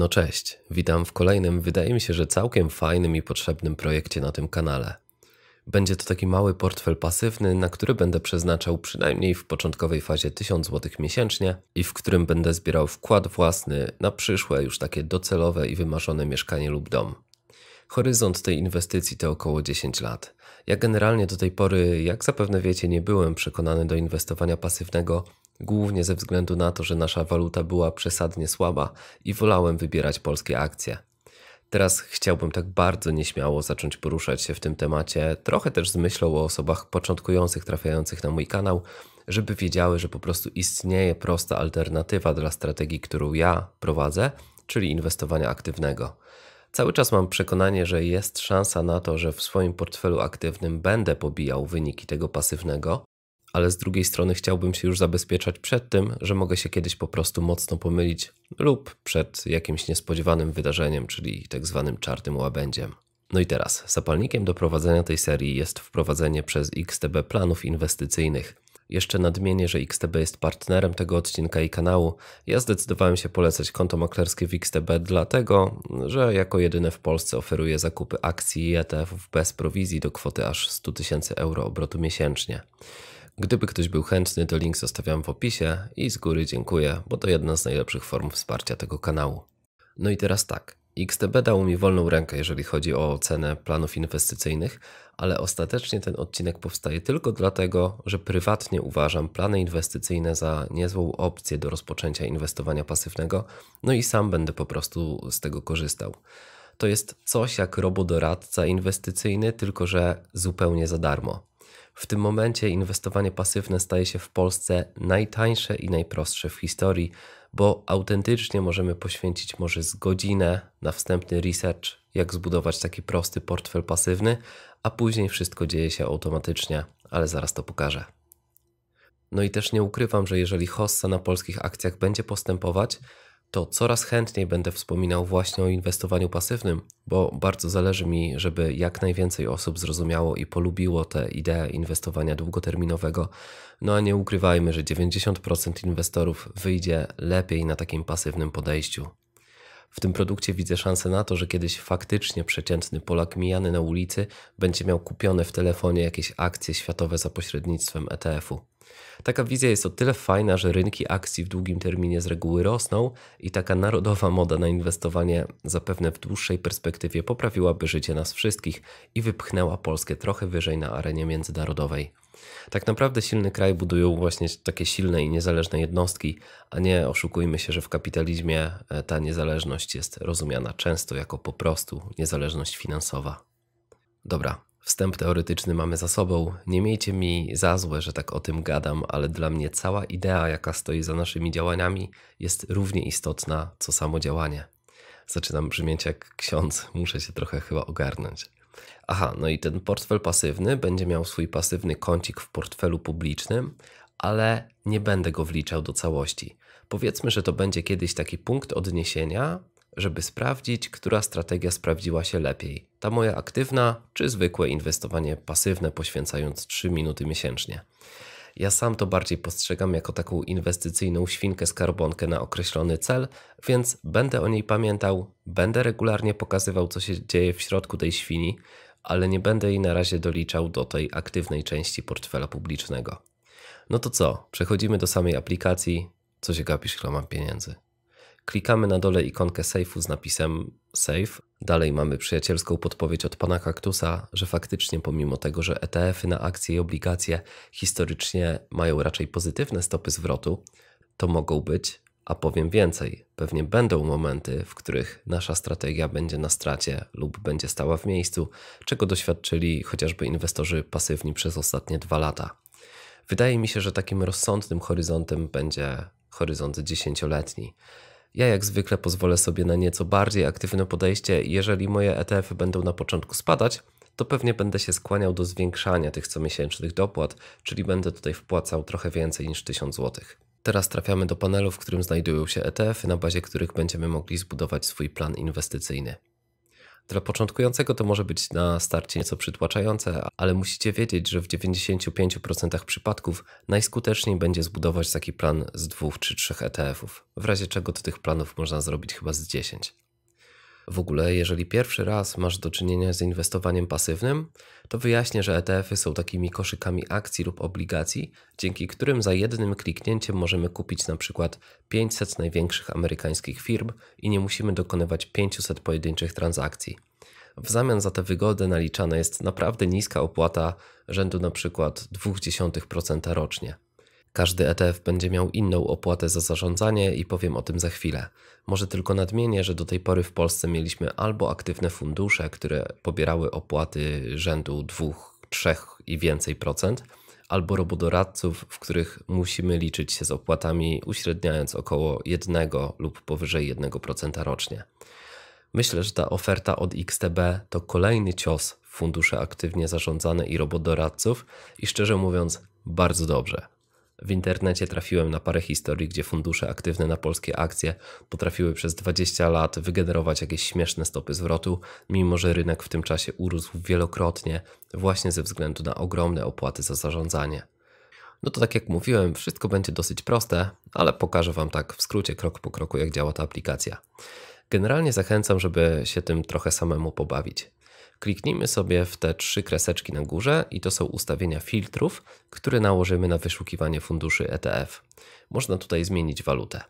No cześć, witam w kolejnym, wydaje mi się, że całkiem fajnym i potrzebnym projekcie na tym kanale. Będzie to taki mały portfel pasywny, na który będę przeznaczał przynajmniej w początkowej fazie 1000 zł miesięcznie i w którym będę zbierał wkład własny na przyszłe, już takie docelowe i wymarzone mieszkanie lub dom. Horyzont tej inwestycji to około 10 lat. Ja generalnie do tej pory, jak zapewne wiecie, nie byłem przekonany do inwestowania pasywnego, głównie ze względu na to, że nasza waluta była przesadnie słaba i wolałem wybierać polskie akcje. Teraz chciałbym tak bardzo nieśmiało zacząć poruszać się w tym temacie, trochę też z myślą o osobach początkujących trafiających na mój kanał, żeby wiedziały, że po prostu istnieje prosta alternatywa dla strategii, którą ja prowadzę, czyli inwestowania aktywnego. Cały czas mam przekonanie, że jest szansa na to, że w swoim portfelu aktywnym będę pobijał wyniki tego pasywnego, ale z drugiej strony chciałbym się już zabezpieczać przed tym, że mogę się kiedyś po prostu mocno pomylić lub przed jakimś niespodziewanym wydarzeniem, czyli tak zwanym czarnym łabędziem. No i teraz, zapalnikiem do prowadzenia tej serii jest wprowadzenie przez XTB planów inwestycyjnych. Jeszcze nadmienię, że XTB jest partnerem tego odcinka i kanału. Ja zdecydowałem się polecać konto maklerskie w XTB, dlatego że jako jedyne w Polsce oferuje zakupy akcji i ETF-ów bez prowizji do kwoty aż 100 tysięcy euro obrotu miesięcznie. Gdyby ktoś był chętny, to link zostawiam w opisie i z góry dziękuję, bo to jedna z najlepszych form wsparcia tego kanału. No i teraz tak. XTB dało mi wolną rękę, jeżeli chodzi o ocenę planów inwestycyjnych, ale ostatecznie ten odcinek powstaje tylko dlatego, że prywatnie uważam plany inwestycyjne za niezłą opcję do rozpoczęcia inwestowania pasywnego, no i sam będę po prostu z tego korzystał. To jest coś jak robodoradca inwestycyjny, tylko że zupełnie za darmo. W tym momencie inwestowanie pasywne staje się w Polsce najtańsze i najprostsze w historii, bo autentycznie możemy poświęcić może z godzinę na wstępny research, jak zbudować taki prosty portfel pasywny, a później wszystko dzieje się automatycznie, ale zaraz to pokażę. No i też nie ukrywam, że jeżeli hossa na polskich akcjach będzie postępować, to coraz chętniej będę wspominał właśnie o inwestowaniu pasywnym, bo bardzo zależy mi, żeby jak najwięcej osób zrozumiało i polubiło tę ideę inwestowania długoterminowego. No a nie ukrywajmy, że 90% inwestorów wyjdzie lepiej na takim pasywnym podejściu. W tym produkcie widzę szansę na to, że kiedyś faktycznie przeciętny Polak mijany na ulicy będzie miał kupione w telefonie jakieś akcje światowe za pośrednictwem ETF-u. Taka wizja jest o tyle fajna, że rynki akcji w długim terminie z reguły rosną i taka narodowa moda na inwestowanie zapewne w dłuższej perspektywie poprawiłaby życie nas wszystkich i wypchnęła Polskę trochę wyżej na arenie międzynarodowej. Tak naprawdę silny kraj budują właśnie takie silne i niezależne jednostki, a nie oszukujmy się, że w kapitalizmie e, ta niezależność jest rozumiana często jako po prostu niezależność finansowa. Dobra, Wstęp teoretyczny mamy za sobą. Nie miejcie mi za złe, że tak o tym gadam, ale dla mnie cała idea, jaka stoi za naszymi działaniami, jest równie istotna co samo działanie. Zaczynam brzmieć jak ksiądz, muszę się trochę chyba ogarnąć. Aha, no i ten portfel pasywny będzie miał swój pasywny kącik w portfelu publicznym, ale nie będę go wliczał do całości. Powiedzmy, że to będzie kiedyś taki punkt odniesienia, żeby sprawdzić, która strategia sprawdziła się lepiej ta moja aktywna czy zwykłe inwestowanie pasywne, poświęcając 3 minuty miesięcznie. Ja sam to bardziej postrzegam jako taką inwestycyjną świnkę skarbonkę na określony cel, więc będę o niej pamiętał, będę regularnie pokazywał, co się dzieje w środku tej świni, ale nie będę jej na razie doliczał do tej aktywnej części portfela publicznego. No to co, przechodzimy do samej aplikacji. Co się gapisz, chyba mam pieniędzy? Klikamy na dole ikonkę safe'u z napisem save. Dalej mamy przyjacielską podpowiedź od pana Kaktusa, że faktycznie pomimo tego, że ETF-y na akcje i obligacje historycznie mają raczej pozytywne stopy zwrotu, to mogą być, a powiem więcej, pewnie będą momenty, w których nasza strategia będzie na stracie lub będzie stała w miejscu, czego doświadczyli chociażby inwestorzy pasywni przez ostatnie dwa lata. Wydaje mi się, że takim rozsądnym horyzontem będzie horyzont dziesięcioletni. Ja jak zwykle pozwolę sobie na nieco bardziej aktywne podejście. Jeżeli moje ETF-y będą na początku spadać, to pewnie będę się skłaniał do zwiększania tych comiesięcznych dopłat, czyli będę tutaj wpłacał trochę więcej niż 1000 zł. Teraz trafiamy do panelu, w którym znajdują się ETF-y, na bazie których będziemy mogli zbudować swój plan inwestycyjny. Dla początkującego to może być na starcie nieco przytłaczające, ale musicie wiedzieć, że w 95% przypadków najskuteczniej będzie zbudować taki plan z dwóch czy trzech ETF-ów, w razie czego do tych planów można zrobić chyba z 10. W ogóle, jeżeli pierwszy raz masz do czynienia z inwestowaniem pasywnym, to wyjaśnię, że ETF-y są takimi koszykami akcji lub obligacji, dzięki którym za jednym kliknięciem możemy kupić na przykład 500 największych amerykańskich firm i nie musimy dokonywać 500 pojedynczych transakcji. W zamian za tę wygodę naliczana jest naprawdę niska opłata rzędu na przykład 0,2% rocznie. Każdy ETF będzie miał inną opłatę za zarządzanie i powiem o tym za chwilę. Może tylko nadmienię, że do tej pory w Polsce mieliśmy albo aktywne fundusze, które pobierały opłaty rzędu 2, 3 i więcej procent, albo robodoradców, w których musimy liczyć się z opłatami uśredniając około 1 lub powyżej 1% rocznie. Myślę, że ta oferta od XTB to kolejny cios w fundusze aktywnie zarządzane i robodoradców i szczerze mówiąc bardzo dobrze. W internecie trafiłem na parę historii, gdzie fundusze aktywne na polskie akcje potrafiły przez 20 lat wygenerować jakieś śmieszne stopy zwrotu, mimo że rynek w tym czasie urósł wielokrotnie właśnie ze względu na ogromne opłaty za zarządzanie. No to tak jak mówiłem, wszystko będzie dosyć proste, ale pokażę Wam tak w skrócie, krok po kroku, jak działa ta aplikacja. Generalnie zachęcam, żeby się tym trochę samemu pobawić. Kliknijmy sobie w te trzy kreseczki na górze i to są ustawienia filtrów, które nałożymy na wyszukiwanie funduszy ETF. Można tutaj zmienić walutę.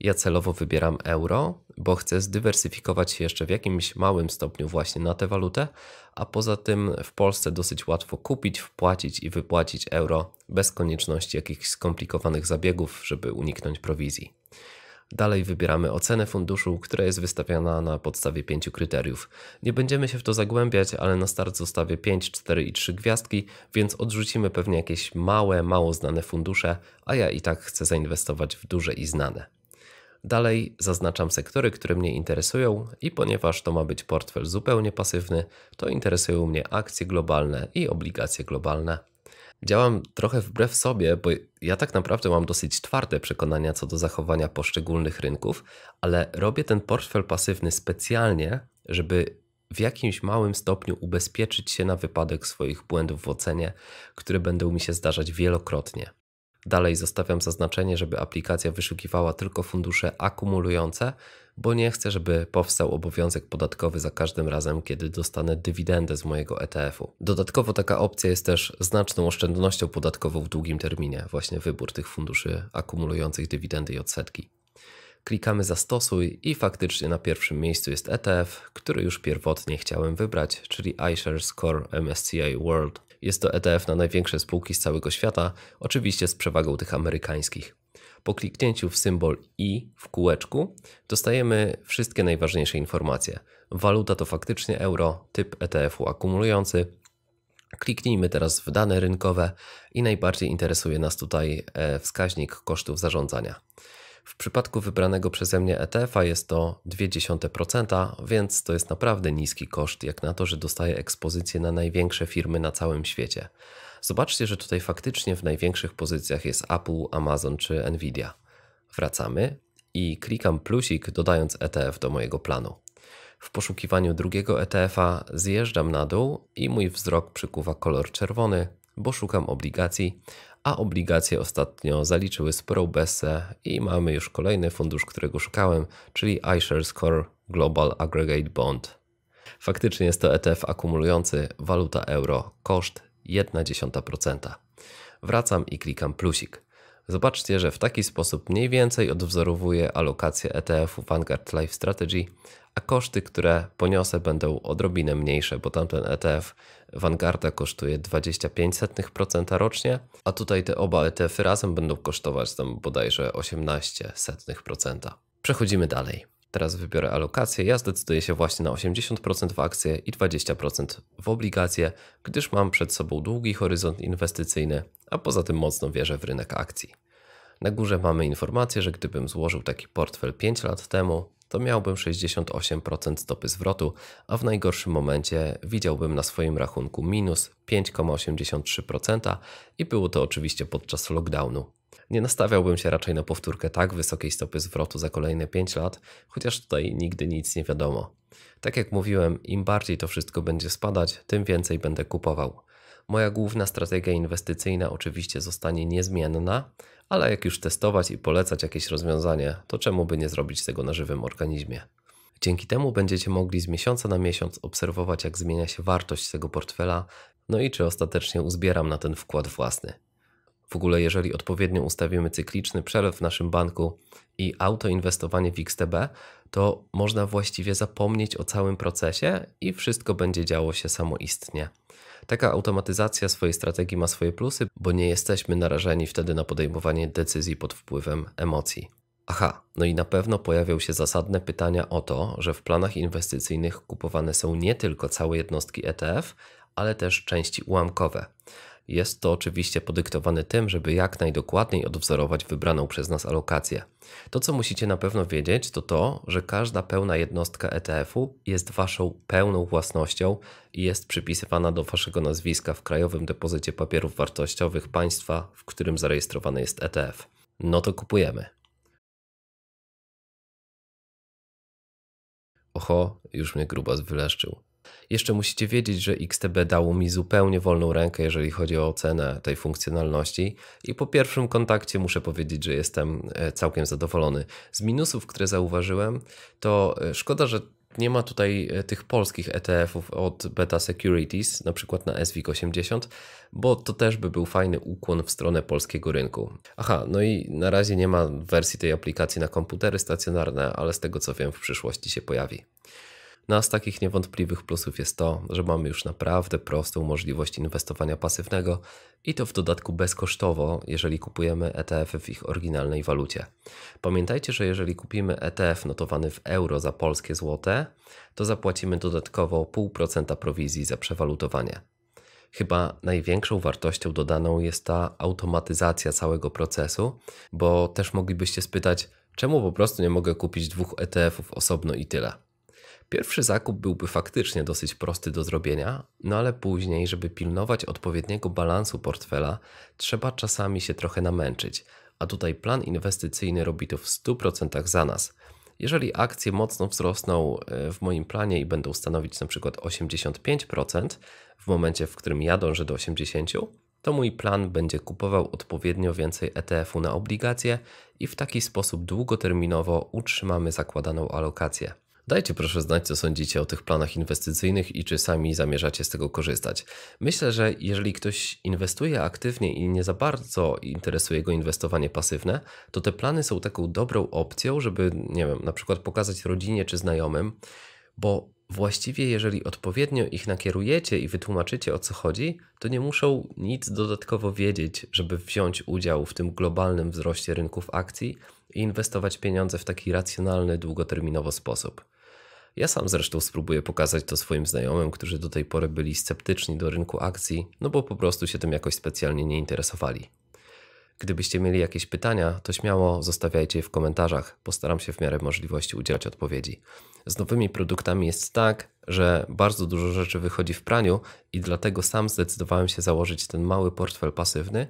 Ja celowo wybieram euro, bo chcę zdywersyfikować się jeszcze w jakimś małym stopniu właśnie na tę walutę, a poza tym w Polsce dosyć łatwo kupić, wpłacić i wypłacić euro bez konieczności jakichś skomplikowanych zabiegów, żeby uniknąć prowizji. Dalej wybieramy ocenę funduszu, która jest wystawiana na podstawie pięciu kryteriów. Nie będziemy się w to zagłębiać, ale na start zostawię 5, 4 i 3 gwiazdki, więc odrzucimy pewnie jakieś małe, mało znane fundusze, a ja i tak chcę zainwestować w duże i znane. Dalej zaznaczam sektory, które mnie interesują i ponieważ to ma być portfel zupełnie pasywny, to interesują mnie akcje globalne i obligacje globalne. Działam trochę wbrew sobie, bo ja tak naprawdę mam dosyć twarde przekonania co do zachowania poszczególnych rynków, ale robię ten portfel pasywny specjalnie, żeby w jakimś małym stopniu ubezpieczyć się na wypadek swoich błędów w ocenie, które będą mi się zdarzać wielokrotnie. Dalej zostawiam zaznaczenie, żeby aplikacja wyszukiwała tylko fundusze akumulujące, bo nie chcę, żeby powstał obowiązek podatkowy za każdym razem, kiedy dostanę dywidendę z mojego ETF-u. Dodatkowo taka opcja jest też znaczną oszczędnością podatkową w długim terminie, właśnie wybór tych funduszy akumulujących dywidendy i odsetki. Klikamy zastosuj i faktycznie na pierwszym miejscu jest ETF, który już pierwotnie chciałem wybrać, czyli iShares Core MSCI World jest to ETF na największe spółki z całego świata, oczywiście z przewagą tych amerykańskich. Po kliknięciu w symbol I w kółeczku dostajemy wszystkie najważniejsze informacje. Waluta to faktycznie euro, typ ETF-u akumulujący. Kliknijmy teraz w dane rynkowe i najbardziej interesuje nas tutaj e, wskaźnik kosztów zarządzania. W przypadku wybranego przeze mnie ETF-a jest to 0,2%, więc to jest naprawdę niski koszt, jak na to, że dostaję ekspozycję na największe firmy na całym świecie. Zobaczcie, że tutaj faktycznie w największych pozycjach jest Apple, Amazon czy Nvidia. Wracamy i klikam plusik, dodając ETF do mojego planu. W poszukiwaniu drugiego ETF-a zjeżdżam na dół i mój wzrok przykuwa kolor czerwony, bo szukam obligacji, a obligacje ostatnio zaliczyły sporą bessę i mamy już kolejny fundusz, którego szukałem, czyli iShares Core Global Aggregate Bond. Faktycznie jest to ETF akumulujący waluta euro, koszt 1,1%. Wracam i klikam plusik. Zobaczcie, że w taki sposób mniej więcej odwzorowuję alokację ETF-u Vanguard Life Strategy, a koszty, które poniosę będą odrobinę mniejsze, bo tamten ETF Vanguarda kosztuje 25% rocznie, a tutaj te oba ETF-y razem będą kosztować tam bodajże 18%. Przechodzimy dalej. Teraz wybiorę alokację. Ja zdecyduję się właśnie na 80% w akcje i 20% w obligacje, gdyż mam przed sobą długi horyzont inwestycyjny, a poza tym mocno wierzę w rynek akcji. Na górze mamy informację, że gdybym złożył taki portfel 5 lat temu, to miałbym 68% stopy zwrotu, a w najgorszym momencie widziałbym na swoim rachunku minus 5,83% i było to oczywiście podczas lockdownu. Nie nastawiałbym się raczej na powtórkę tak wysokiej stopy zwrotu za kolejne 5 lat, chociaż tutaj nigdy nic nie wiadomo. Tak jak mówiłem, im bardziej to wszystko będzie spadać, tym więcej będę kupował. Moja główna strategia inwestycyjna oczywiście zostanie niezmienna, ale jak już testować i polecać jakieś rozwiązanie, to czemu by nie zrobić tego na żywym organizmie? Dzięki temu będziecie mogli z miesiąca na miesiąc obserwować, jak zmienia się wartość tego portfela, no i czy ostatecznie uzbieram na ten wkład własny. W ogóle, jeżeli odpowiednio ustawimy cykliczny przelew w naszym banku i autoinwestowanie w XTB, to można właściwie zapomnieć o całym procesie i wszystko będzie działo się samoistnie. Taka automatyzacja swojej strategii ma swoje plusy, bo nie jesteśmy narażeni wtedy na podejmowanie decyzji pod wpływem emocji. Aha, no i na pewno pojawią się zasadne pytania o to, że w planach inwestycyjnych kupowane są nie tylko całe jednostki ETF, ale też części ułamkowe. Jest to oczywiście podyktowane tym, żeby jak najdokładniej odwzorować wybraną przez nas alokację. To, co musicie na pewno wiedzieć, to to, że każda pełna jednostka ETF-u jest Waszą pełną własnością i jest przypisywana do Waszego nazwiska w Krajowym Depozycie Papierów Wartościowych państwa, w którym zarejestrowany jest ETF. No to kupujemy. Oho, już mnie grubas wyleszczył. Jeszcze musicie wiedzieć, że XTB dało mi zupełnie wolną rękę, jeżeli chodzi o ocenę tej funkcjonalności i po pierwszym kontakcie muszę powiedzieć, że jestem e, całkiem zadowolony. Z minusów, które zauważyłem, to e, szkoda, że nie ma tutaj e, tych polskich ETF-ów od Beta Securities, na przykład na SWIG80, bo to też by był fajny ukłon w stronę polskiego rynku. Aha, no i na razie nie ma wersji tej aplikacji na komputery stacjonarne, ale z tego co wiem, w przyszłości się pojawi. No a z takich niewątpliwych plusów jest to, że mamy już naprawdę prostą możliwość inwestowania pasywnego i to w dodatku bezkosztowo, jeżeli kupujemy ETF -y w ich oryginalnej walucie. Pamiętajcie, że jeżeli kupimy ETF notowany w euro za polskie złote, to zapłacimy dodatkowo 0,5% prowizji za przewalutowanie. Chyba największą wartością dodaną jest ta automatyzacja całego procesu, bo też moglibyście spytać, czemu po prostu nie mogę kupić dwóch ETF-ów osobno i tyle. Pierwszy zakup byłby faktycznie dosyć prosty do zrobienia, no ale później, żeby pilnować odpowiedniego balansu portfela, trzeba czasami się trochę namęczyć, a tutaj plan inwestycyjny robi to w 100% za nas. Jeżeli akcje mocno wzrosną e, w moim planie i będą stanowić np. 85% w momencie, w którym ja dążę do 80%, to mój plan będzie kupował odpowiednio więcej ETF-u na obligacje i w taki sposób długoterminowo utrzymamy zakładaną alokację. Dajcie proszę znać, co sądzicie o tych planach inwestycyjnych i czy sami zamierzacie z tego korzystać. Myślę, że jeżeli ktoś inwestuje aktywnie i nie za bardzo interesuje go inwestowanie pasywne, to te plany są taką dobrą opcją, żeby, nie wiem, na przykład pokazać rodzinie czy znajomym, bo właściwie jeżeli odpowiednio ich nakierujecie i wytłumaczycie o co chodzi, to nie muszą nic dodatkowo wiedzieć, żeby wziąć udział w tym globalnym wzroście rynków akcji i inwestować pieniądze w taki racjonalny, długoterminowo sposób. Ja sam zresztą spróbuję pokazać to swoim znajomym, którzy do tej pory byli sceptyczni do rynku akcji, no bo po prostu się tym jakoś specjalnie nie interesowali. Gdybyście mieli jakieś pytania, to śmiało zostawiajcie je w komentarzach. Postaram się w miarę możliwości udzielać odpowiedzi. Z nowymi produktami jest tak, że bardzo dużo rzeczy wychodzi w praniu i dlatego sam zdecydowałem się założyć ten mały portfel pasywny,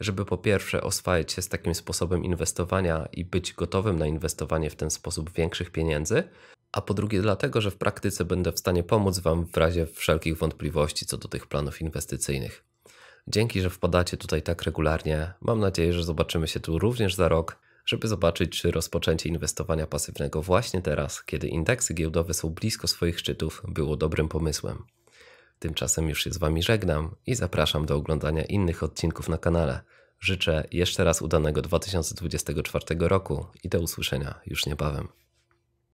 żeby po pierwsze oswajać się z takim sposobem inwestowania i być gotowym na inwestowanie w ten sposób większych pieniędzy, a po drugie dlatego, że w praktyce będę w stanie pomóc Wam w razie wszelkich wątpliwości co do tych planów inwestycyjnych. Dzięki, że wpadacie tutaj tak regularnie. Mam nadzieję, że zobaczymy się tu również za rok, żeby zobaczyć, czy rozpoczęcie inwestowania pasywnego właśnie teraz, kiedy indeksy giełdowe są blisko swoich szczytów, było dobrym pomysłem. Tymczasem już się z Wami żegnam i zapraszam do oglądania innych odcinków na kanale. Życzę jeszcze raz udanego 2024 roku i do usłyszenia już niebawem.